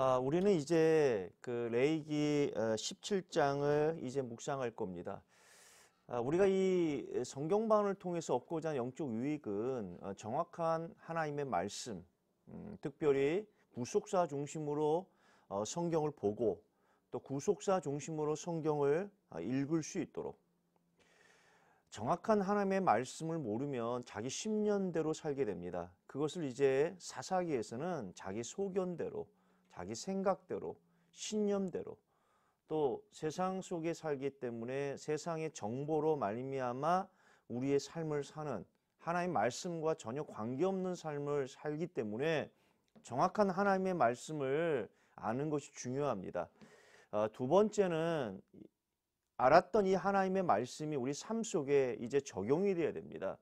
아, 우리는 이제 그 레이기 17장을 어, 이제 묵상할 겁니다. 아, 우리가 이 성경반을 통해서 얻고자 하는 영적 유익은 어, 정확한 하나님의 말씀, 음, 특별히 구속사 중심으로 어, 성경을 보고 또 구속사 중심으로 성경을 어, 읽을 수 있도록 정확한 하나님의 말씀을 모르면 자기 10년대로 살게 됩니다. 그것을 이제 사사기에서는 자기 소견대로 자기 생각대로 신념대로 또 세상 속에 살기 때문에 세상의 정보로 말미암아 우리의 삶을 사는 하나님의 말씀과 전혀 관계없는 삶을 살기 때문에 정확한 하나님의 말씀을 아는 것이 중요합니다. 어, 두 번째는 알았던 이 하나님의 말씀이 우리 삶 속에 이제 적용이 되어야 됩니다.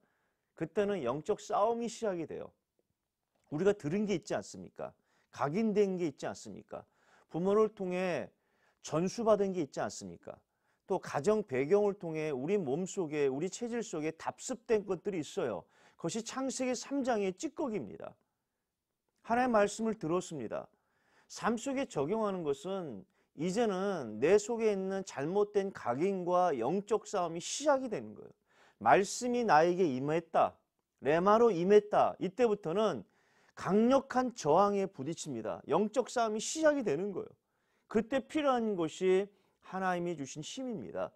그때는 영적 싸움이 시작이 돼요. 우리가 들은 게 있지 않습니까? 각인된 게 있지 않습니까? 부모를 통해 전수받은 게 있지 않습니까? 또 가정 배경을 통해 우리 몸 속에 우리 체질 속에 답습된 것들이 있어요. 그것이 창세기 3장의 찌꺼기입니다. 하나의 말씀을 들었습니다. 삶 속에 적용하는 것은 이제는 내 속에 있는 잘못된 각인과 영적 싸움이 시작이 되는 거예요. 말씀이 나에게 임했다. 레마로 임했다. 이때부터는 강력한 저항에 부딪힙니다. 영적 싸움이 시작이 되는 거예요. 그때 필요한 것이 하나님이 주신 힘입니다.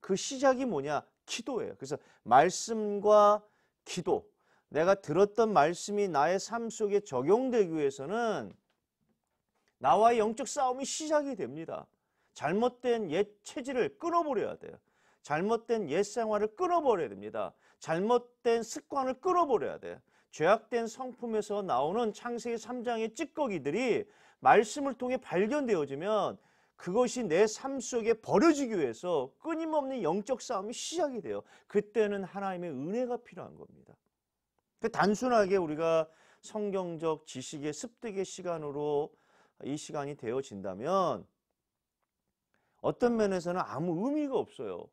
그 시작이 뭐냐? 기도예요. 그래서 말씀과 기도. 내가 들었던 말씀이 나의 삶 속에 적용되기 위해서는 나와의 영적 싸움이 시작이 됩니다. 잘못된 옛 체질을 끊어버려야 돼요. 잘못된 옛 생활을 끊어버려야 됩니다. 잘못된 습관을 끊어버려야 돼요. 죄악된 성품에서 나오는 창세기 3장의 찌꺼기들이 말씀을 통해 발견되어지면 그것이 내 삶 속에 버려지기 위해서 끊임없는 영적 싸움이 시작이 돼요. 그때는 하나님의 은혜가 필요한 겁니다. 그 단순하게 우리가 성경적 지식의 습득의 시간으로 이 시간이 되어진다면 어떤 면에서는 아무 의미가 없어요.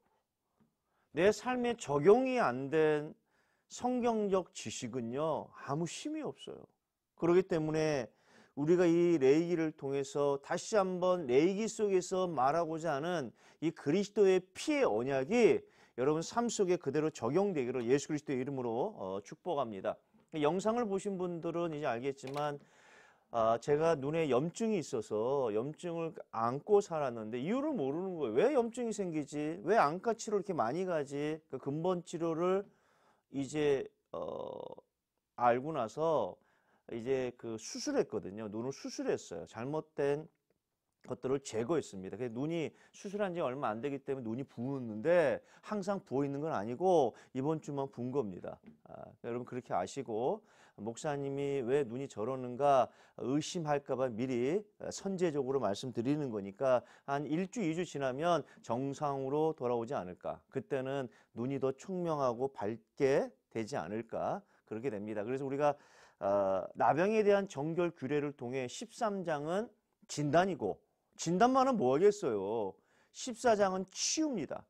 내 삶에 적용이 안된 성경적 지식은요, 아무 힘이 없어요. 그렇기 때문에 우리가 이 레이기를 통해서 다시 한번 레이기 속에서 말하고자 하는 이 그리스도의 피의 언약이 여러분 삶 속에 그대로 적용되기를 예수 그리스도의 이름으로 어, 축복합니다. 영상을 보신 분들은 이제 알겠지만 아, 제가 눈에 염증이 있어서 염증을 안고 살았는데 이유를 모르는 거예요. 왜 염증이 생기지? 왜 안과 치료 이렇게 많이 가지? 그 근본 치료를 이제 어, 알고 나서 이제 그 수술했거든요. 눈을 수술했어요. 잘못된 것들을 제거했습니다. 그래 눈이 수술한 지 얼마 안 되기 때문에 눈이 부었는데 항상 부어 있는 건 아니고 이번 주만 부은 겁니다. 아, 여러분 그렇게 아시고 목사님이 왜 눈이 저러는가 의심할까봐 미리 어, 선제적으로 말씀드리는 거니까 한일주이주 지나면 정상으로 돌아오지 않을까. 그때는 눈이 더 총명하고 밝게 되지 않을까. 그렇게 됩니다. 그래서 우리가 어, 나병에 대한 정결 규례를 통해 13장은 진단이고 진단만은 뭐 하겠어요. 14장은 치웁니다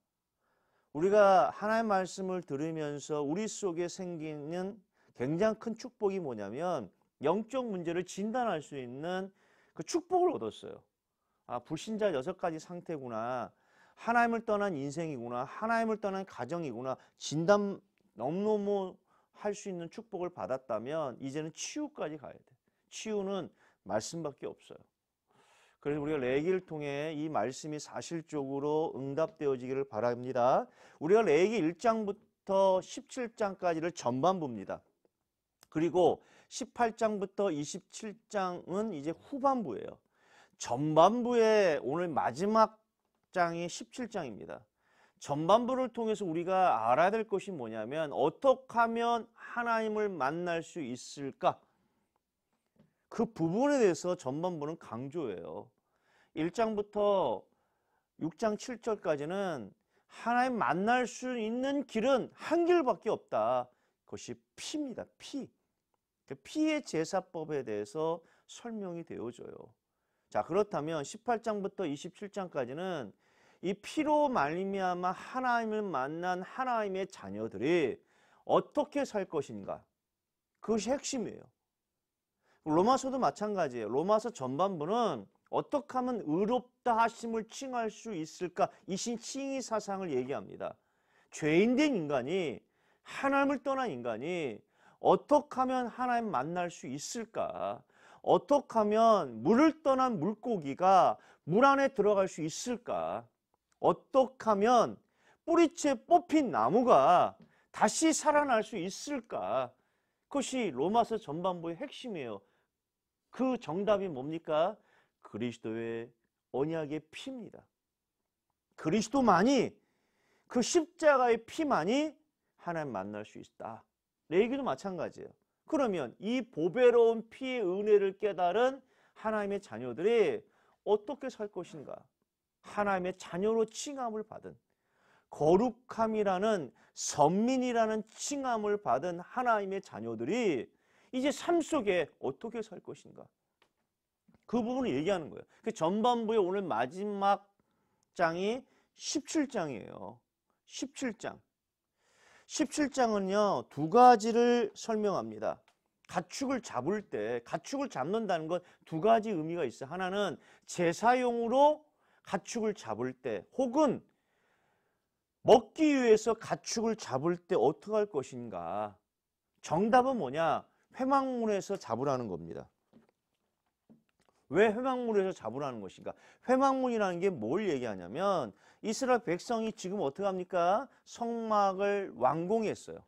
우리가 하나의 말씀을 들으면서 우리 속에 생기는 굉장히 큰 축복이 뭐냐면 영적 문제를 진단할 수 있는 그 축복을 얻었어요. 아, 불신자 여섯 가지 상태구나. 하나님을 떠난 인생이구나. 하나님을 떠난 가정이구나. 진단 너무너무 할 수 있는 축복을 받았다면 이제는 치유까지 가야 돼. 치유는 말씀밖에 없어요. 그래서 우리가 레기를 통해 이 말씀이 사실적으로 응답되어지기를 바랍니다. 우리가 레기 1장부터 17장까지를 전반부입니다. 그리고 18장부터 27장은 이제 후반부예요. 전반부에 오늘 마지막 장이 17장입니다. 전반부를 통해서 우리가 알아야 될 것이 뭐냐면 어떻게 하면 하나님을 만날 수 있을까? 그 부분에 대해서 전반부는 강조해요. 1장부터 6장 7절까지는 하나님 만날 수 있는 길은 한 길밖에 없다. 그것이 피입니다. 피. 그 피해 제사법에 대해서 설명이 되어줘요. 자 그렇다면 18장부터 27장까지는 이 피로 말미암아 하나님을 만난 하나님의 자녀들이 어떻게 살 것인가 그것이 핵심이에요. 로마서도 마찬가지예요. 로마서 전반부는 어떻게 하면 의롭다 하심을 칭할 수 있을까 이신 칭의 사상을 얘기합니다. 죄인된 인간이 하나님을 떠난 인간이 어떻게 하면 하나님 만날 수 있을까? 어떻게 하면 물을 떠난 물고기가 물 안에 들어갈 수 있을까? 어떻게 하면 뿌리째 뽑힌 나무가 다시 살아날 수 있을까? 그것이 로마서 전반부의 핵심이에요. 그 정답이 뭡니까? 그리스도의 언약의 피입니다. 그리스도만이 그 십자가의 피만이 하나님 만날 수 있다. 레 얘기도 마찬가지예요. 그러면 이 보배로운 피의 은혜를 깨달은 하나님의 자녀들이 어떻게 살 것인가? 하나님의 자녀로 칭함을 받은 거룩함이라는 선민이라는 칭함을 받은 하나님의 자녀들이 이제 삶 속에 어떻게 살 것인가? 그 부분을 얘기하는 거예요. 그 전반부의 오늘 마지막 장이 17장이에요. 17장. 17장은요. 두 가지를 설명합니다. 가축을 잡을 때 가축을 잡는다는 건 두 가지 의미가 있어 하나는 제사용으로 가축을 잡을 때 혹은 먹기 위해서 가축을 잡을 때 어떻게 할 것인가 정답은 뭐냐 회망문에서 잡으라는 겁니다 왜 회망문에서 잡으라는 것인가 회망문이라는 게 뭘 얘기하냐면 이스라엘 백성이 지금 어떻게 합니까? 성막을 완공했어요.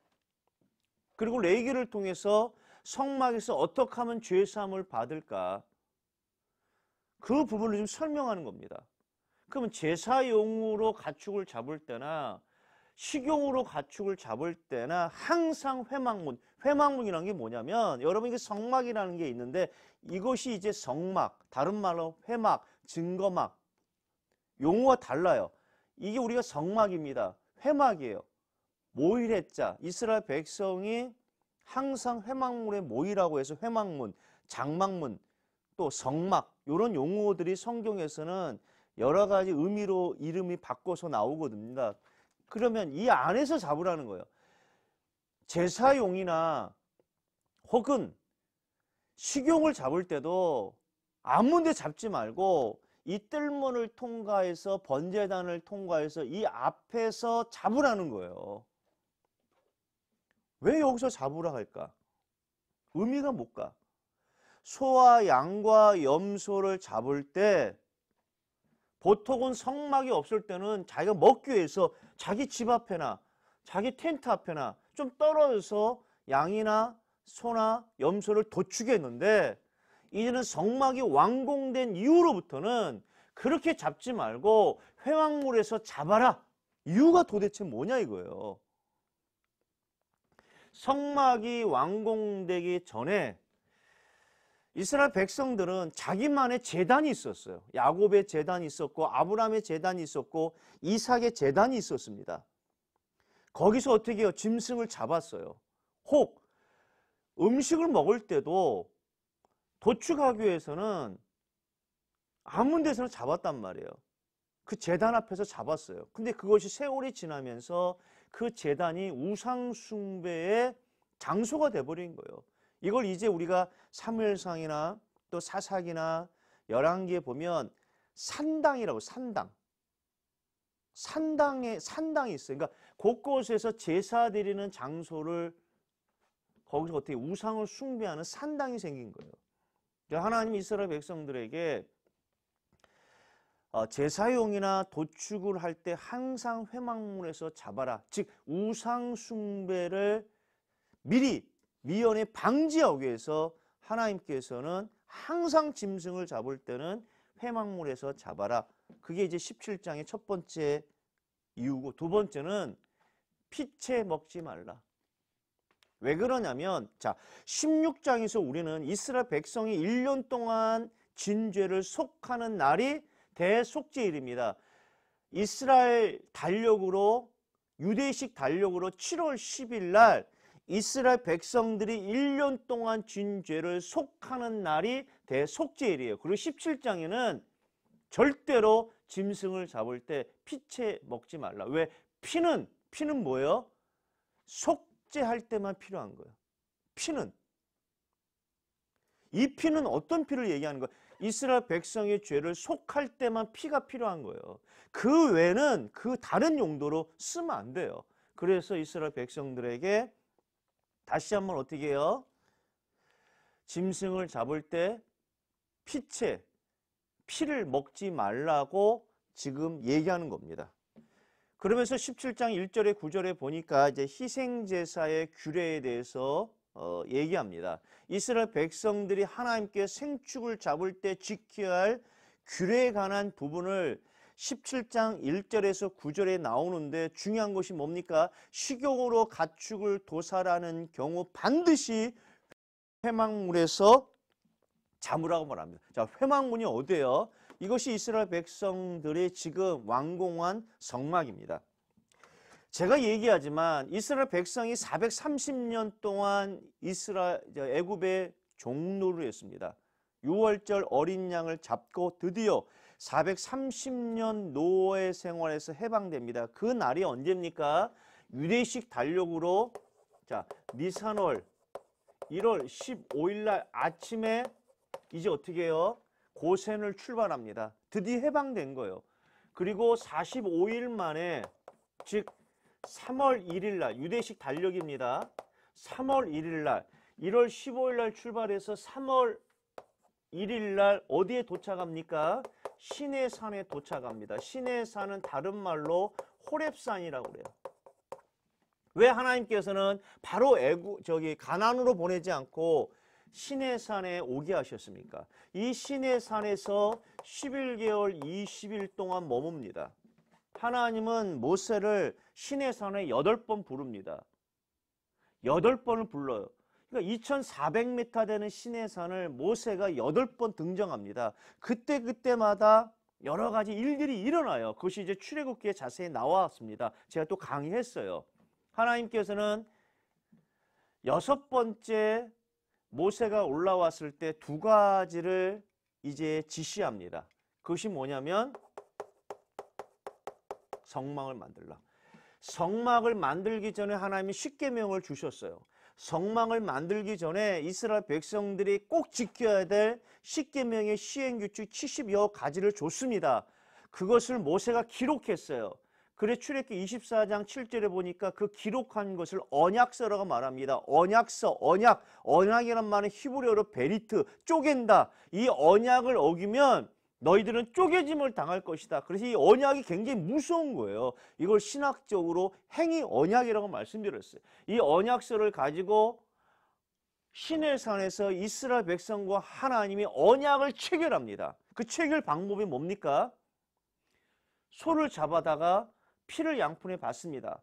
그리고 레이기를 통해서 성막에서 어떻게 하면 죄 사함을 받을까? 그 부분을 좀 설명하는 겁니다. 그러면 제사용으로 가축을 잡을 때나 식용으로 가축을 잡을 때나 항상 회막문, 회막문이라는 게 뭐냐면 여러분 이게 성막이라는 게 있는데 이것이 이제 성막, 다른 말로 회막, 증거막 용어가 달라요. 이게 우리가 성막입니다. 회막이에요. 모일했자 이스라엘 백성이 항상 회막문에 모이라고 해서 회막문, 장막문, 또 성막 이런 용어들이 성경에서는 여러 가지 의미로 이름이 바꿔서 나오거든요. 그러면 이 안에서 잡으라는 거예요. 제사용이나 혹은 식용을 잡을 때도 아무 데 잡지 말고 이 뜰문을 통과해서 번제단을 통과해서 이 앞에서 잡으라는 거예요. 왜 여기서 잡으라 할까? 의미가 뭘까? 소와 양과 염소를 잡을 때 보통은 성막이 없을 때는 자기가 먹기 위해서 자기 집 앞에나 자기 텐트 앞에나 좀 떨어져서 양이나 소나 염소를 도축했는데 이제는 성막이 완공된 이후로부터는 그렇게 잡지 말고 회왕물에서 잡아라. 이유가 도대체 뭐냐 이거예요. 성막이 완공되기 전에 이스라엘 백성들은 자기만의 재단이 있었어요. 야곱의 재단이 있었고 아브라함의 재단이 있었고 이삭의 재단이 있었습니다. 거기서 어떻게 해요? 짐승을 잡았어요. 혹 음식을 먹을 때도 도축하기 위해서는 아무 데서나 잡았단 말이에요. 그 재단 앞에서 잡았어요. 근데 그것이 세월이 지나면서 그 재단이 우상숭배의 장소가 돼버린 거예요. 이걸 이제 우리가 사무상이나 또 사사기나 열왕기에 보면 산당이라고 산당. 산당에 산당이 있어요. 그러니까 곳곳에서 제사 드리는 장소를 거기서 어떻게 우상을 숭배하는 산당이 생긴 거예요. 하나님 이스라엘 백성들에게 어, 제사용이나 도축을 할 때 항상 회막문에서 잡아라. 즉 우상 숭배를 미리 미연에 방지하기 위해서 하나님께서는 항상 짐승을 잡을 때는 회막문에서 잡아라. 그게 이제 17장의 첫 번째 이유고 두 번째는 피채 먹지 말라. 왜 그러냐면 자 16장에서 우리는 이스라엘 백성이 1년 동안 진죄를 속하는 날이 대속죄일입니다. 이스라엘 달력으로 유대식 달력으로 7월 10일 날 이스라엘 백성들이 1년 동안 진죄를 속하는 날이 대속죄일이에요. 그리고 17장에는 절대로 짐승을 잡을 때 피채 먹지 말라. 왜? 피는 피는 뭐예요? 속 속죄할 때만 필요한 거예요. 피는 이 피는 어떤 피를 얘기하는 거예요? 이스라엘 백성의 죄를 속할 때만 피가 필요한 거예요. 그 외에는 그 다른 용도로 쓰면 안 돼요. 그래서 이스라엘 백성들에게 다시 한번 어떻게 해요? 짐승을 잡을 때 피채, 피를 먹지 말라고 지금 얘기하는 겁니다. 그러면서 17장 1절에 9절에 보니까 이제 희생제사의 규례에 대해서 어, 얘기합니다. 이스라엘 백성들이 하나님께 생축을 잡을 때 지켜야 할 규례에 관한 부분을 17장 1절에서 9절에 나오는데 중요한 것이 뭡니까? 식용으로 가축을 도살하는 경우 반드시 회막문에서 잠으라고 말합니다. 자, 회막문이 어디예요? 이것이 이스라엘 백성들의 지금 완공한 성막입니다. 제가 얘기하지만 이스라엘 백성이 430년 동안 이스라엘 애굽의 종로를 했습니다. 6월절 어린 양을 잡고 드디어 430년 노예 생활에서 해방됩니다. 그 날이 언제입니까? 유대식 달력으로 자, 니산월 1월 15일 날 아침에 이제 어떻게 해요? 고센을 출발합니다. 드디어 해방된 거예요. 그리고 45일 만에 즉 3월 1일 날 유대식 달력입니다. 3월 1일 날 1월 15일 날 출발해서 3월 1일 날 어디에 도착합니까? 시내산에 도착합니다. 시내산은 다른 말로 호렙산이라고 그래요. 왜 하나님께서는 바로 애국 저기 가난으로 보내지 않고 신의 산에 오게 하셨습니까? 이 신의 산에서 11개월 20일 동안 머뭅니다. 하나님은 모세를 신의 산에 8번 부릅니다. 8번을 불러요. 그러니까 2400m 되는 신의 산을 모세가 8번 등장합니다. 그때그때마다 여러 가지 일들이 일어나요. 그것이 이제 출애굽기에 자세히 나왔습니다. 제가 또 강의했어요. 하나님께서는 여섯 번째 모세가 올라왔을 때 두 가지를 이제 지시합니다. 그것이 뭐냐면 성막을 만들라. 성막을 만들기 전에 하나님이 십계명을 주셨어요. 성막을 만들기 전에 이스라엘 백성들이 꼭 지켜야 될 십계명의 시행 규칙 70여 가지를 줬습니다. 그것을 모세가 기록했어요. 그래 출애기 24장 7절에 보니까 그 기록한 것을 언약서라고 말합니다. 언약서, 언약, 언약이란 말은 히브리어로 베리트, 쪼갠다. 이 언약을 어기면 너희들은 쪼개짐을 당할 것이다. 그래서 이 언약이 굉장히 무서운 거예요. 이걸 신학적으로 행위 언약이라고 말씀드렸어요. 이 언약서를 가지고 신의 산에서 이스라엘 백성과 하나님이 언약을 체결합니다. 그 체결 방법이 뭡니까? 손을 잡아다가 피를 양푼에 받습니다.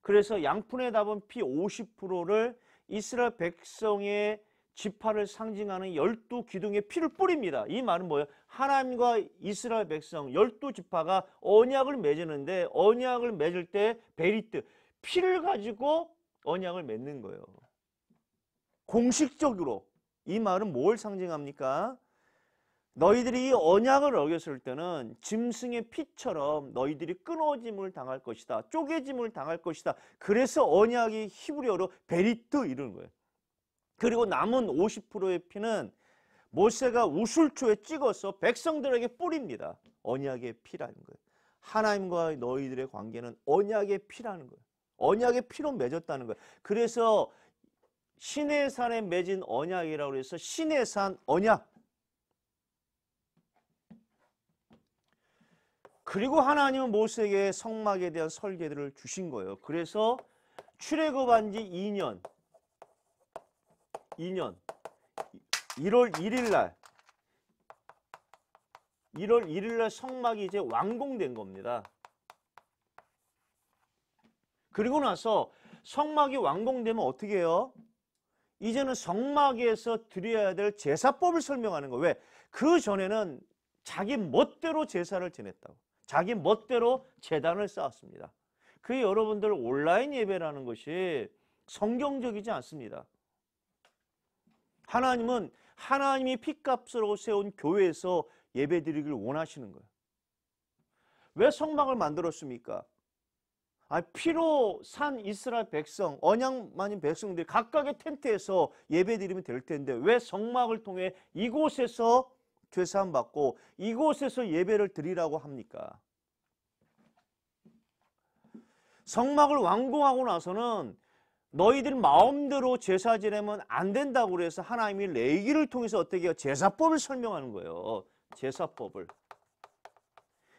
그래서 양푼에 답은 피 50%를 이스라엘 백성의 지파를 상징하는 열두 기둥의 피를 뿌립니다. 이 말은 뭐예요? 하나님과 이스라엘 백성 열두 지파가 언약을 맺는데 었 언약을 맺을 때 베리트 피를 가지고 언약을 맺는 거예요. 공식적으로 이 말은 뭘 상징합니까? 너희들이 이 언약을 어겼을 때는 짐승의 피처럼 너희들이 끊어짐을 당할 것이다. 쪼개짐을 당할 것이다. 그래서 언약이 히브리어로 베리트 이르는 거예요. 그리고 남은 50%의 피는 모세가 우술초에 찍어서 백성들에게 뿌립니다. 언약의 피라는 거예요. 하나님과 너희들의 관계는 언약의 피라는 거예요. 언약의 피로 맺었다는 거예요. 그래서 신의 산에 맺은 언약이라고 해서 신의 산 언약 그리고 하나님은 모세에게 성막에 대한 설계들을 주신 거예요. 그래서 출애굽한 지 2년 2년 1월 1일 날 1월 1일 날 성막이 이제 완공된 겁니다. 그리고 나서 성막이 완공되면 어떻게 해요? 이제는 성막에서 드려야 될 제사법을 설명하는 거예요. 왜? 그 전에는 자기 멋대로 제사를 지냈다고. 자기 멋대로 재단을 쌓았습니다. 그 여러분들 온라인 예배라는 것이 성경적이지 않습니다. 하나님은 하나님이 핏값으로 세운 교회에서 예배드리기를 원하시는 거예요. 왜 성막을 만들었습니까? 아, 피로 산 이스라엘 백성, 언양만인 백성들이 각각의 텐트에서 예배드리면 될 텐데 왜 성막을 통해 이곳에서 죄 사함 받고 이곳에서 예배를 드리라고 합니까? 성막을 완공하고 나서는 너희들 마음대로 제사 지내면 안 된다고 그래서 하나님이 레이기를 통해서 어떻게 제사법을 설명하는 거예요. 제사법을.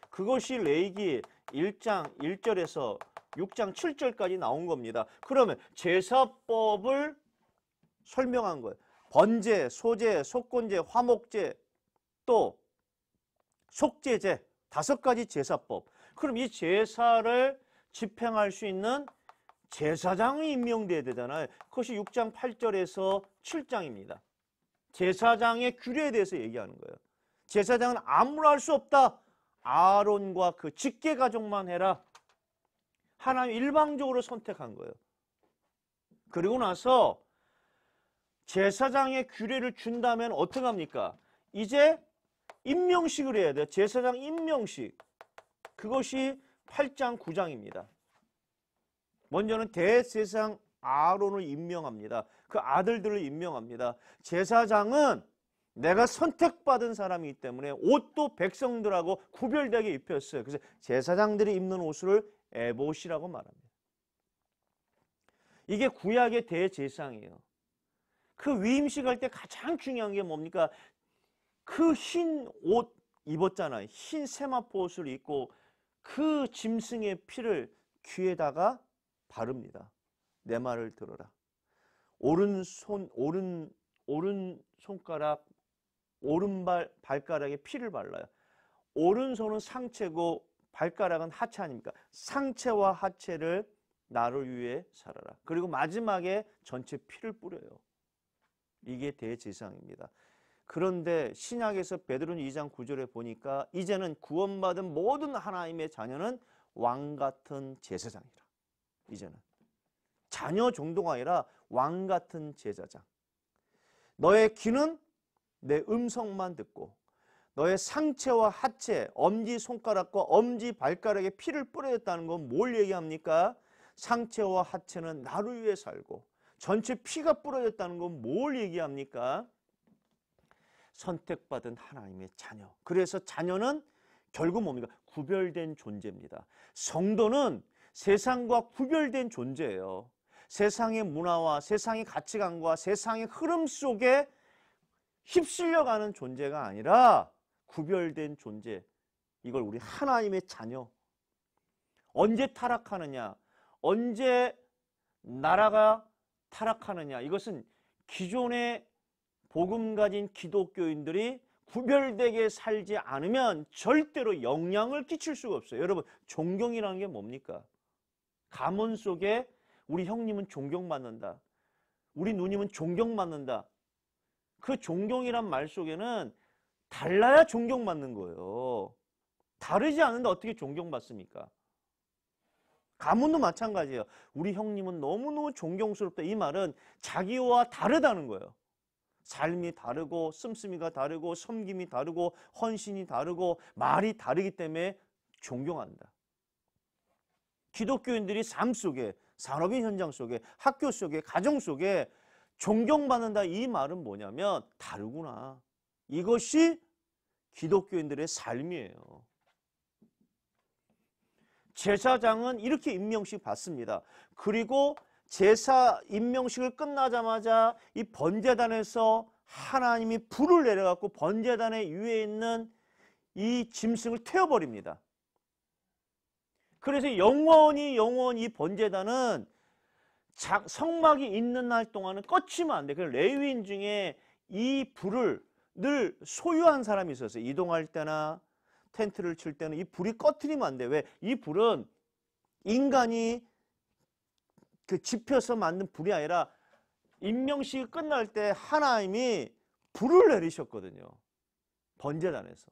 그것이 레이기 1장 1절에서 6장 7절까지 나온 겁니다. 그러면 제사법을 설명한 거예요. 번제, 소제, 속건제, 화목제, 또 속죄제 다섯 가지 제사법. 그럼 이 제사를 집행할 수 있는 제사장이 임명돼야 되잖아요. 그것이 6장 8절에서 7장입니다. 제사장의 규례에 대해서 얘기하는 거예요. 제사장은 아무나 할 수 없다. 아론과 그 직계 가족만 해라. 하나님 일방적으로 선택한 거예요. 그리고 나서 제사장의 규례를 준다면 어떻게 합니까? 이제 임명식을 해야 돼요. 제사장 임명식. 그것이 8장 9장입니다. 먼저는 대세상 아론을 임명합니다. 그 아들들을 임명합니다. 제사장은 내가 선택받은 사람이기 때문에 옷도 백성들하고 구별되게 입혔어요. 그래서 제사장들이 입는 옷을 에봇이라고 말합니다. 이게 구약의 대제상이에요그 위임식할 때 가장 중요한 게 뭡니까? 그흰옷 입었잖아요. 흰 세마포 옷을 입고 그 짐승의 피를 귀에다가 바릅니다. 내 말을 들어라. 오른손 오른 오른 손가락 오른발 발가락에 피를 발라요. 오른손은 상체고 발가락은 하체 아닙니까? 상체와 하체를 나를 위해 살아라. 그리고 마지막에 전체 피를 뿌려요. 이게 대제상입니다. 그런데 신약에서 베드로는 2장 9절에 보니까 이제는 구원받은 모든 하나님의 자녀는 왕 같은 제사장이라. 이제는 자녀 정도 아니라 왕 같은 제사장. 너의 귀는 내 음성만 듣고 너의 상체와 하체, 엄지 손가락과 엄지 발가락에 피를 뿌려졌다는 건 뭘 얘기합니까? 상체와 하체는 나를 위해 살고 전체 피가 뿌려졌다는 건 뭘 얘기합니까? 선택받은 하나님의 자녀. 그래서 자녀는 결국 뭡니까? 구별된 존재입니다. 성도는 세상과 구별된 존재예요. 세상의 문화와 세상의 가치관과 세상의 흐름 속에 휩쓸려가는 존재가 아니라 구별된 존재. 이걸 우리 하나님의 자녀. 언제 타락하느냐? 언제 나라가 타락하느냐? 이것은 기존의 복음 가진 기독교인들이 구별되게 살지 않으면 절대로 영향을 끼칠 수가 없어요. 여러분, 존경이라는 게 뭡니까? 가문 속에 우리 형님은 존경받는다. 우리 누님은 존경받는다. 그 존경이란 말 속에는 달라야 존경받는 거예요. 다르지 않은데 어떻게 존경받습니까? 가문도 마찬가지예요. 우리 형님은 너무너무 존경스럽다. 이 말은 자기와 다르다는 거예요. 삶이 다르고 씀씀이가 다르고 섬김이 다르고 헌신이 다르고 말이 다르기 때문에 존경한다. 기독교인들이 삶 속에 산업인 현장 속에 학교 속에 가정 속에 존경받는다 이 말은 뭐냐면 다르구나. 이것이 기독교인들의 삶이에요. 제사장은 이렇게 임명식 받습니다. 그리고 제사 임명식을 끝나자마자 이 번제단에서 하나님이 불을 내려갖고 번제단의 위에 있는 이 짐승을 태워버립니다. 그래서 영원히 영원히 이 번제단은 성막이 있는 날 동안은 꺼치면 안 돼. 그래서 레위인 중에 이 불을 늘 소유한 사람이 있었어요. 이동할 때나 텐트를 칠 때는 이 불이 꺼트리면 안 돼. 왜? 이 불은 인간이 그 지펴서 만든 불이 아니라 임명식이 끝날 때 하나님이 불을 내리셨거든요. 번제단에서.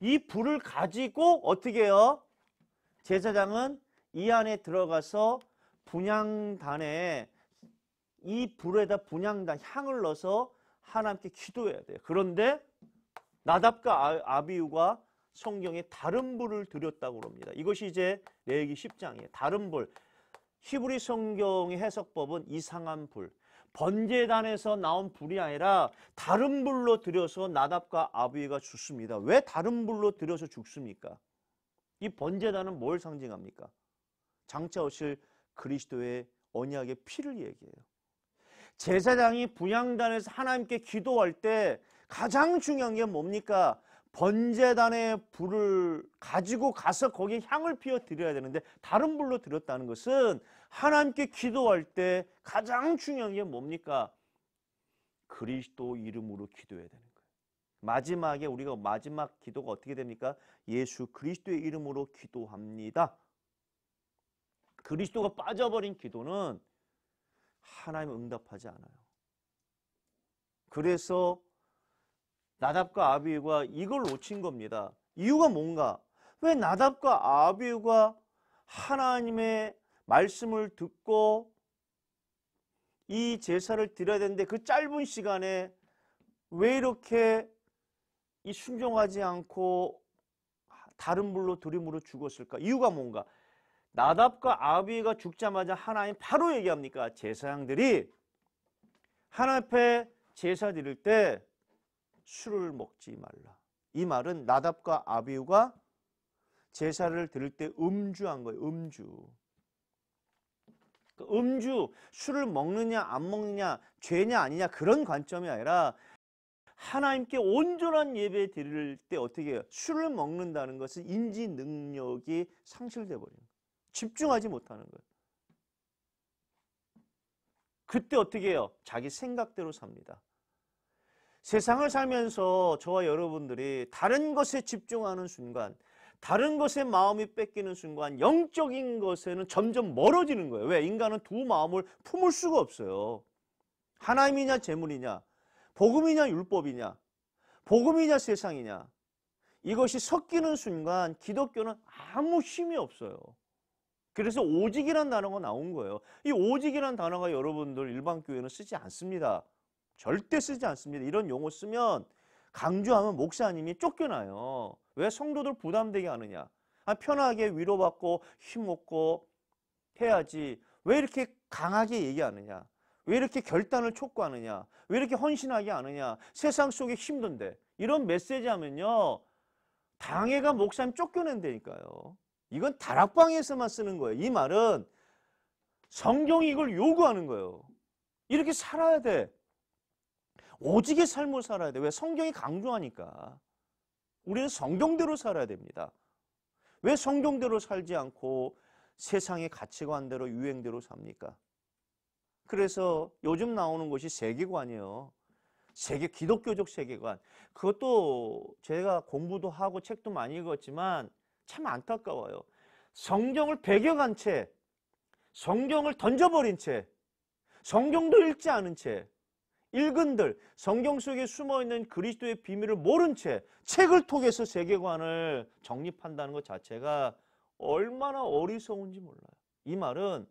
이 불을 가지고 어떻게 해요? 제사장은 이 안에 들어가서 분향단에 이 불에다 분향단 향을 넣어서 하나님께 기도해야 돼요. 그런데 나답과 아, 아비우가 성경에 다른 불을 드렸다고 합니다. 이것이 이제 레기 10장이에요. 다른 불. 히브리 성경의 해석법은 이상한 불, 번제단에서 나온 불이 아니라 다른 불로 들여서 나답과 아비가 죽습니다. 왜 다른 불로 들여서 죽습니까? 이 번제단은 뭘 상징합니까? 장차 오실 그리스도의 언약의 피를 얘기해요. 제사장이 분양단에서 하나님께 기도할 때 가장 중요한 게 뭡니까? 번제단의 불을 가지고 가서 거기에 향을 피워 드려야 되는데 다른 불로 드렸다는 것은 하나님께 기도할 때 가장 중요한 게 뭡니까? 그리스도 이름으로 기도해야 되는 거예요. 마지막에 우리가 마지막 기도가 어떻게 됩니까? 예수 그리스도의 이름으로 기도합니다. 그리스도가 빠져버린 기도는 하나님 응답하지 않아요. 그래서 나답과 아비유가 이걸 놓친 겁니다. 이유가 뭔가? 왜 나답과 아비유가 하나님의 말씀을 듣고 이 제사를 드려야 되는데 그 짧은 시간에 왜 이렇게 이 순종하지 않고 다른 물로 두림으로 죽었을까? 이유가 뭔가? 나답과 아비가 죽자마자 하나님 바로 얘기합니까? 제사장들이 하나님 앞에 제사 드릴 때 술을 먹지 말라. 이 말은 나답과 아비우가 제사를 드릴 때 음주한 거예요. 음주. 그 음주, 술을 먹느냐 안 먹느냐, 죄냐 아니냐 그런 관점이 아니라 하나님께 온전한 예배 드릴 때 어떻게 해요? 술을 먹는다는 것은 인지 능력이 상실돼 버리는 거예요. 집중하지 못하는 거예요. 그때 어떻게 해요? 자기 생각대로 삽니다. 세상을 살면서 저와 여러분들이 다른 것에 집중하는 순간 다른 것에 마음이 뺏기는 순간 영적인 것에는 점점 멀어지는 거예요. 왜? 인간은 두 마음을 품을 수가 없어요. 하나님이냐 재물이냐 복음이냐 율법이냐 복음이냐 세상이냐 이것이 섞이는 순간 기독교는 아무 힘이 없어요. 그래서 오직이란 단어가 나온 거예요. 이 오직이란 단어가 여러분들 일반 교회는 쓰지 않습니다. 절대 쓰지 않습니다. 이런 용어 쓰면 강조하면 목사님이 쫓겨나요. 왜 성도들 부담되게 하느냐. 아, 편하게 위로받고 힘없고 해야지. 왜 이렇게 강하게 얘기하느냐. 왜 이렇게 결단을 촉구하느냐. 왜 이렇게 헌신하게 하느냐. 세상 속에 힘든데. 이런 메시지 하면요. 당해가 목사님 쫓겨낸다니까요. 이건 다락방에서만 쓰는 거예요. 이 말은 성경이 이걸 요구하는 거예요. 이렇게 살아야 돼. 오직의 삶을 살아야 돼. 왜? 성경이 강조하니까. 우리는 성경대로 살아야 됩니다. 왜 성경대로 살지 않고 세상의 가치관대로 유행대로 삽니까? 그래서 요즘 나오는 것이 세계관이에요. 세계 기독교적 세계관. 그것도 제가 공부도 하고 책도 많이 읽었지만 참 안타까워요. 성경을 배격한 채, 성경을 던져버린 채, 성경도 읽지 않은 채, 읽은들 성경 속에 숨어있는 그리스도의 비밀을 모른 채 책을 통해서 세계관을 정립한다는 것 자체가 얼마나 어리석은지 몰라요. 이 말은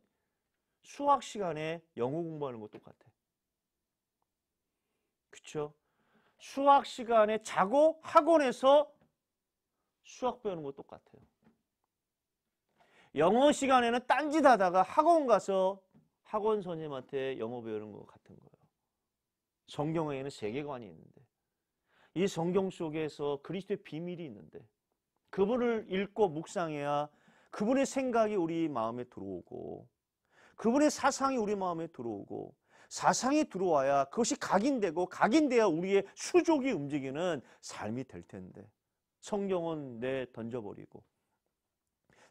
수학 시간에 영어 공부하는 것 똑같아. 그쵸? 수학 시간에 자고 학원에서 수학 배우는 것 똑같아요. 영어 시간에는 딴짓 하다가 학원 가서 학원 선생님한테 영어 배우는 것 같은 거예요. 성경에는 세계관이 있는데 이 성경 속에서 그리스도의 비밀이 있는데 그분을 읽고 묵상해야 그분의 생각이 우리 마음에 들어오고 그분의 사상이 우리 마음에 들어오고 사상이 들어와야 그것이 각인되고 각인돼야 우리의 수족이 움직이는 삶이 될 텐데 성경은 내 던져버리고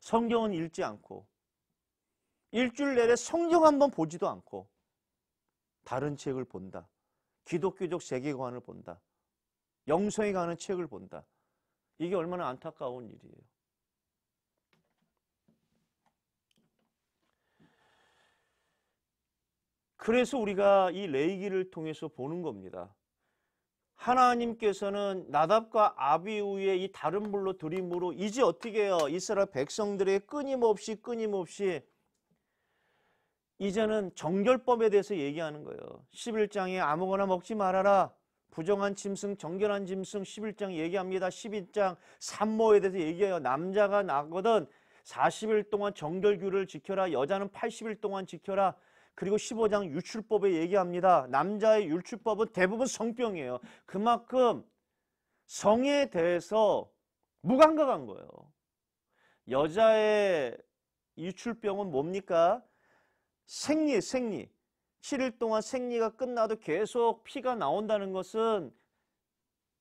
성경은 읽지 않고 일주일 내내 성경 한 번 보지도 않고 다른 책을 본다. 기독교적 세계관을 본다. 영성에 가는 책을 본다. 이게 얼마나 안타까운 일이에요. 그래서 우리가 이 레이기를 통해서 보는 겁니다. 하나님께서는 나답과 아비우의 이 다른 물로 드림으로 이제 어떻게 해요? 이스라엘 백성들의 끊임없이 끊임없이 이제는 정결법에 대해서 얘기하는 거예요. 11장에 아무거나 먹지 말아라. 부정한 짐승, 정결한 짐승 11장 얘기합니다. 12장 산모에 대해서 얘기해요. 남자가 나거든 40일 동안 정결규를 지켜라. 여자는 80일 동안 지켜라. 그리고 15장 유출법에 얘기합니다. 남자의 유출법은 대부분 성병이에요. 그만큼 성에 대해서 무감각한 거예요. 여자의 유출병은 뭡니까? 생리, 생리. 7일 동안 생리가 끝나도 계속 피가 나온다는 것은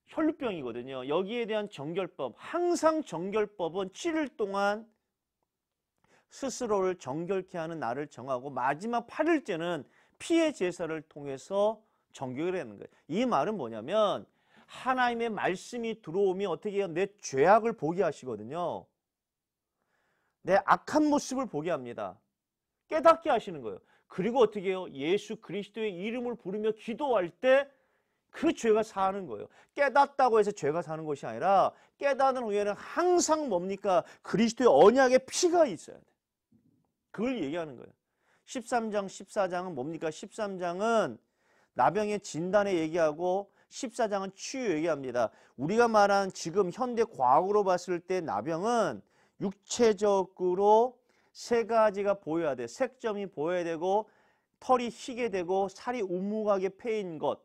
혈루병이거든요. 여기에 대한 정결법, 항상 정결법은 7일 동안 스스로를 정결케 하는 날을 정하고 마지막 8일째는 피의 제사를 통해서 정결해내는 거예요. 이 말은 뭐냐면 하나님의 말씀이 들어오면 어떻게 해요? 내 죄악을 보게 하시거든요. 내 악한 모습을 보게 합니다. 깨닫게 하시는 거예요. 그리고 어떻게 해요? 예수 그리스도의 이름을 부르며 기도할 때 그 죄가 사는 거예요. 깨닫다고 해서 죄가 사는 것이 아니라 깨닫은 후에는 항상 뭡니까? 그리스도의 언약의 피가 있어야 돼. 그걸 얘기하는 거예요. 13장, 14장은 뭡니까? 13장은 나병의 진단에 얘기하고 14장은 치유 얘기합니다. 우리가 말한 지금 현대 과학으로 봤을 때 나병은 육체적으로 세 가지가 보여야 돼. 색점이 보여야 되고 털이 희게 되고 살이 우무하게 패인 것.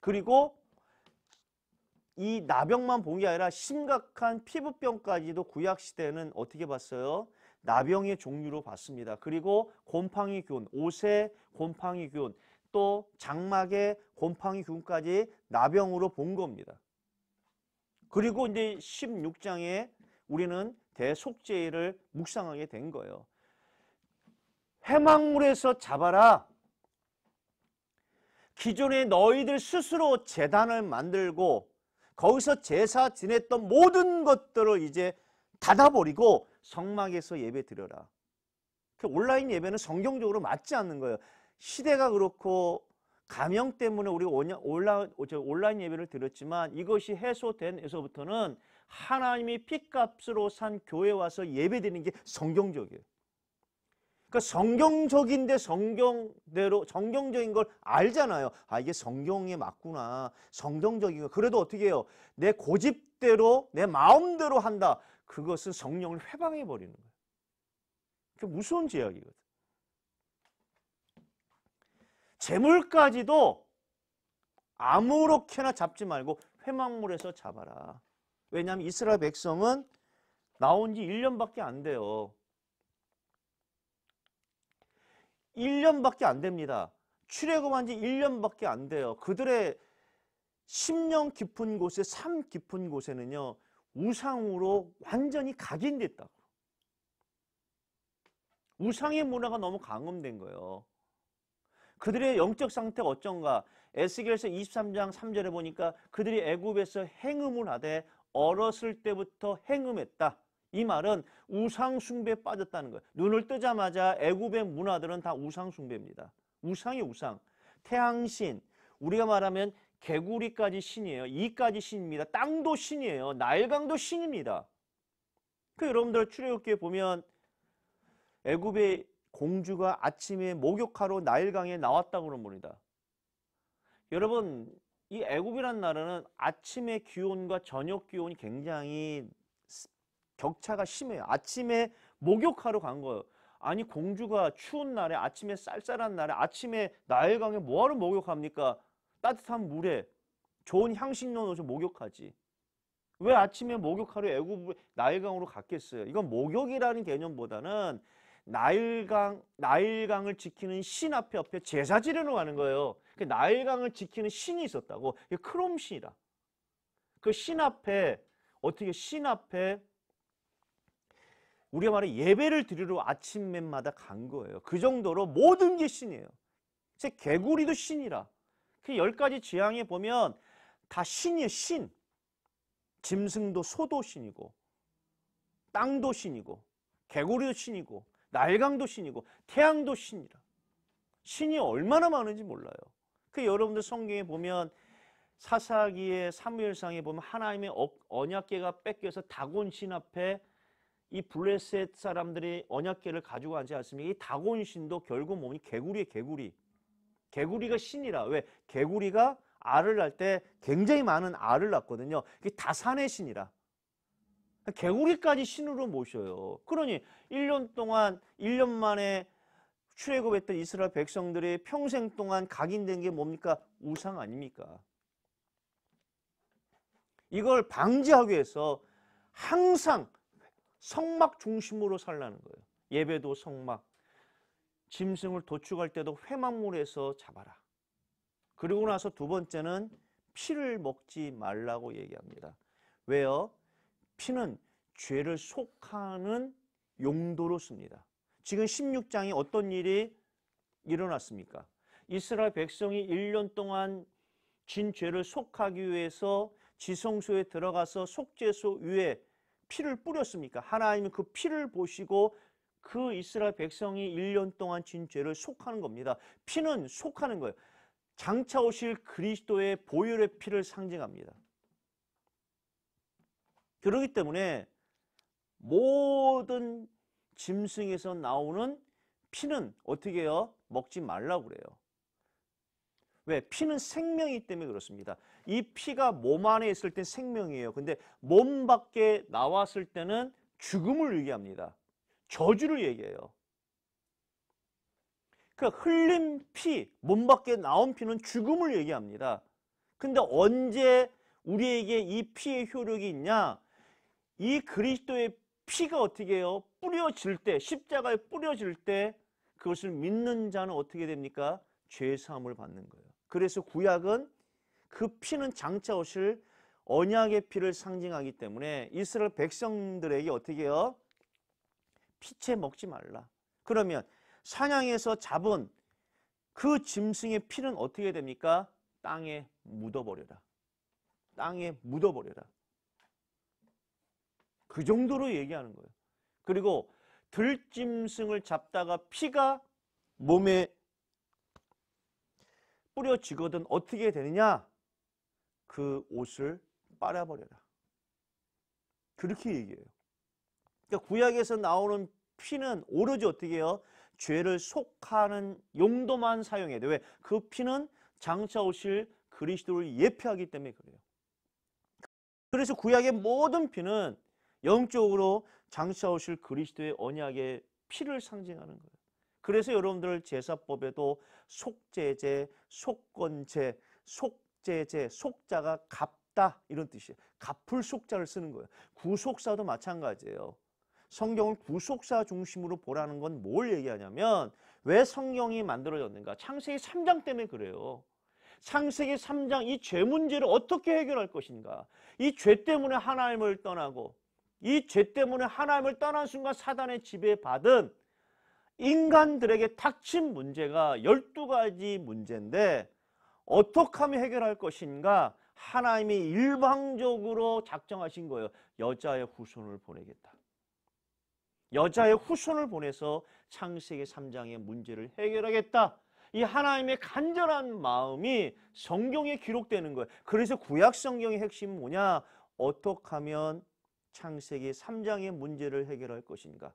그리고 이 나병만 본 게 아니라 심각한 피부병까지도 구약시대는 어떻게 봤어요? 나병의 종류로 봤습니다. 그리고 곰팡이균, 옷의 곰팡이균, 또 장막의 곰팡이균까지 나병으로 본 겁니다. 그리고 이제 16장에 우리는 대속죄를 묵상하게 된 거예요. 해망물에서 잡아라. 기존에 너희들 스스로 재단을 만들고 거기서 제사 지냈던 모든 것들을 이제 닫아버리고 성막에서 예배 드려라. 그 온라인 예배는 성경적으로 맞지 않는 거예요. 시대가 그렇고 감염 때문에 우리가 온라인 예배를 드렸지만 이것이 해소된 에서부터는 하나님이 핏값으로 산 교회 와서 예배드리는 게 성경적이에요. 그러니까 성경적인데 성경대로 성경적인 걸 알잖아요. 아 이게 성경에 맞구나. 성경적이고 그래도 어떻게 해요? 내 고집대로 내 마음대로 한다. 그것은 성령을 회방해 버리는 거예요. 그 무서운 제약이거든. 재물까지도 아무렇게나 잡지 말고 회망물에서 잡아라. 왜냐하면 이스라엘 백성은 나온 지 1년밖에 안 돼요. 1년밖에 안 됩니다. 출애굽한 지 1년밖에 안 돼요. 그들의 심령 깊은 곳에 삶 깊은 곳에는요. 우상으로 완전히 각인됐다고. 우상의 문화가 너무 강음된 거예요. 그들의 영적 상태가 어쩐가? 에스겔서 23장 3절에 보니까 그들이 애굽에서 행음을 하되 어렸을 때부터 행음했다. 이 말은 우상 숭배에 빠졌다는 거예요. 눈을 뜨자마자 애굽의 문화들은 다 우상 숭배입니다. 우상이 우상. 태양신, 우리가 말하면 개구리까지 신이에요. 이까지 신입니다. 땅도 신이에요. 날강도 신입니다. 그 여러분들 출애굽기에 보면 애굽의 공주가 아침에 목욕하러 나일강에 나왔다고 그런 겁니다. 여러분 이 애굽이란 나라는 아침의 기온과 저녁 기온이 굉장히 격차가 심해요. 아침에 목욕하러 간 거예요. 아니 공주가 추운 날에 아침에 쌀쌀한 날에 아침에 나일강에 뭐하러 목욕합니까? 따뜻한 물에 좋은 향신료 넣어서 목욕하지. 왜 아침에 목욕하러 애굽 나일강으로 갔겠어요? 이건 목욕이라는 개념보다는 나일강 나일강을 지키는 신 앞에 앞에 제사 지르러 가는 거예요. 그 나일강을 지키는 신이 있었다고. 크롬 신이다. 그신 앞에 어떻게 신 앞에 우리가 말해 예배를 드리러 아침맨마다 간 거예요. 그 정도로 모든 게 신이에요. 제 개구리도 신이라. 그 열 가지 지향에 보면 다 신이에요. 신. 짐승도 소도 신이고 땅도 신이고 개구리도 신이고 날강도 신이고 태양도 신이라. 신이 얼마나 많은지 몰라요. 그 여러분들 성경에 보면 사사기의 사무엘상에 보면 하나님의 어, 언약계가 뺏겨서 다곤신 앞에 이 블레셋 사람들이 언약계를 가지고 앉지 않습니까? 이 다곤신도 결국 몸이 개구리의 개구리. 개구리가 신이라. 왜? 개구리가 알을 낳을 때 굉장히 많은 알을 낳거든요. 그게 다산의 신이라. 개구리까지 신으로 모셔요. 그러니 1년 동안 1년 만에 출애굽했던 이스라엘 백성들이 평생 동안 각인된 게 뭡니까? 우상 아닙니까? 이걸 방지하기 위해서 항상 성막 중심으로 살라는 거예요. 예배도 성막. 짐승을 도축할 때도 회막물에서 잡아라. 그리고 나서 두 번째는 피를 먹지 말라고 얘기합니다. 왜요? 피는 죄를 속하는 용도로 씁니다. 지금 16장에 어떤 일이 일어났습니까? 이스라엘 백성이 1년 동안 진 죄를 속하기 위해서 지성소에 들어가서 속죄소 위에 피를 뿌렸습니까? 하나님은 그 피를 보시고 그 이스라엘 백성이 1년 동안 진 죄를 속하는 겁니다. 피는 속하는 거예요. 장차 오실 그리스도의 보혈의 피를 상징합니다. 그러기 때문에 모든 짐승에서 나오는 피는 어떻게 해요? 먹지 말라고 그래요. 왜? 피는 생명이기 때문에 그렇습니다. 이 피가 몸 안에 있을 땐 생명이에요. 근데 몸 밖에 나왔을 때는 죽음을 얘기합니다. 저주를 얘기해요. 그러니까 흘린 피, 몸 밖에 나온 피는 죽음을 얘기합니다. 근데 언제 우리에게 이 피의 효력이 있냐? 이 그리스도의 피가 어떻게 해요? 뿌려질 때 십자가에 뿌려질 때 그것을 믿는 자는 어떻게 됩니까? 죄 사함을 받는 거예요. 그래서 구약은 그 피는 장차 오실 언약의 피를 상징하기 때문에 이스라엘 백성들에게 어떻게 해요? 피채 먹지 말라. 그러면 사냥에서 잡은 그 짐승의 피는 어떻게 됩니까? 땅에 묻어버려라. 땅에 묻어버려라. 그 정도로 얘기하는 거예요. 그리고 들짐승을 잡다가 피가 몸에 뿌려지거든 어떻게 되느냐? 그 옷을 빨아버려라. 그렇게 얘기해요. 그러니까 구약에서 나오는 피는 오로지 어떻게 해요? 죄를 속하는 용도만 사용해야 돼. 왜? 그 피는 장차 오실 그리스도를 예표하기 때문에 그래요. 그래서 구약의 모든 피는 영적으로 장차 오실 그리스도의 언약의 피를 상징하는 거예요. 그래서 여러분들 제사법에도 속제제, 속건제, 속제제, 속자가 갚다 이런 뜻이에요. 갚을 속자를 쓰는 거예요. 구속사도 마찬가지예요. 성경을 구속사 중심으로 보라는 건 뭘 얘기하냐면 왜 성경이 만들어졌는가? 창세기 3장 때문에 그래요. 창세기 3장 이 죄 문제를 어떻게 해결할 것인가? 이 죄 때문에 하나님을 떠나고 이죄 때문에 하나님을 떠난 순간 사단의 지배받은 인간들에게 닥친 문제가 12가지 문제인데 어떻게 하면 해결할 것인가 하나님이 일방적으로 작정하신 거예요. 여자의 후손을 보내겠다. 여자의 후손을 보내서 창세기 3장의 문제를 해결하겠다. 이 하나님의 간절한 마음이 성경에 기록되는 거예요. 그래서 구약 성경의 핵심이 뭐냐? 어떻게 하면 창세기 3장의 문제를 해결할 것인가?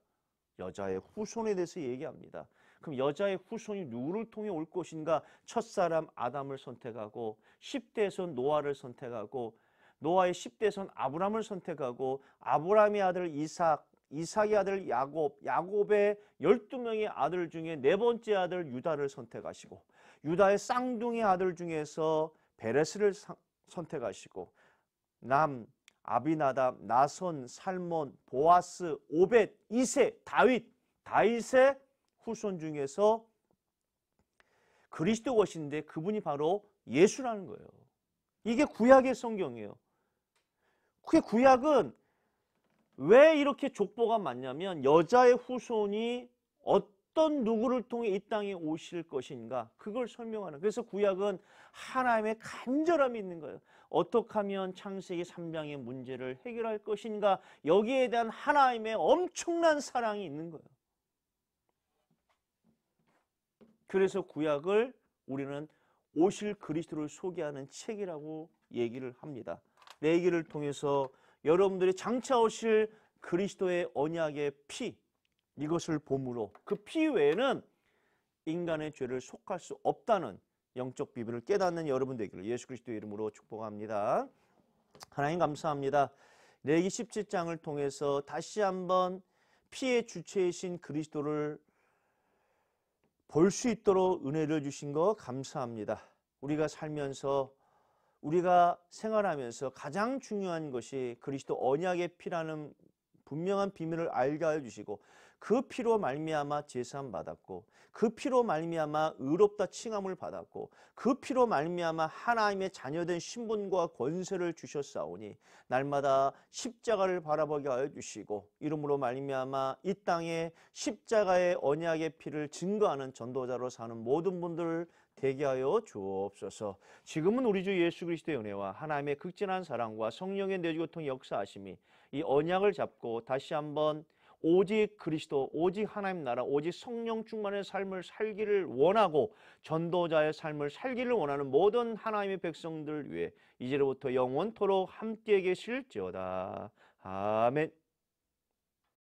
여자의 후손에 대해서 얘기합니다. 그럼 여자의 후손이 누구를 통해 올 것인가? 첫사람 아담을 선택하고 10대에선 노아를 선택하고 노아의 10대에선 아브람을 선택하고 아브람의 아들 이삭 이삭의 아들 야곱, 야곱의 12명의 아들 중에 네 번째 아들 유다를 선택하시고 유다의 쌍둥이 아들 중에서 베레스를 선택하시고 남 아비나답, 나손, 살몬, 보아스, 오벳, 이세, 다윗, 다윗의 후손 중에서 그리스도것인데 그분이 바로 예수라는 거예요. 이게 구약의 성경이에요. 그게 구약은 왜 이렇게 족보가 많냐면 여자의 후손이 어떤 어떤 누구를 통해 이 땅에 오실 것인가 그걸 설명하는 그래서 구약은 하나님의 간절함이 있는 거예요 어떻게 하면 창세기 3장의 문제를 해결할 것인가 여기에 대한 하나님의 엄청난 사랑이 있는 거예요 그래서 구약을 우리는 오실 그리스도를 소개하는 책이라고 얘기를 합니다 내 얘기를 통해서 여러분들이 장차 오실 그리스도의 언약의 피 이것을 봄으로그 피 외에는 인간의 죄를 속할 수 없다는 영적 비밀을 깨닫는 여러분 되기를 예수 그리스도의 이름으로 축복합니다. 하나님 감사합니다. 레기 17장을 통해서 다시 한번 피의 주체이신 그리스도를 볼 수 있도록 은혜를 주신 거 감사합니다. 우리가 살면서 우리가 생활하면서 가장 중요한 것이 그리스도 언약의 피라는 분명한 비밀을 알게 하 주시고 그 피로 말미암아 제사함 받았고 그 피로 말미암아 의롭다 칭함을 받았고 그 피로 말미암아 하나님의 자녀된 신분과 권세를 주셨사오니 날마다 십자가를 바라보게 하여 주시고 이름으로 말미암아 이 땅에 십자가의 언약의 피를 증거하는 전도자로 사는 모든 분들을 대기 하여 주옵소서. 지금은 우리 주 예수 그리스도의 은혜와 하나님의 극진한 사랑과 성령의 내주고통 역사하심이 이 언약을 잡고 다시 한번 오직 그리스도, 오직 하나님 나라, 오직 성령 충만의 삶을 살기를 원하고 전도자의 삶을 살기를 원하는 모든 하나님의 백성들 위해 이제로부터 영원토록 함께 계실지어다. 아멘.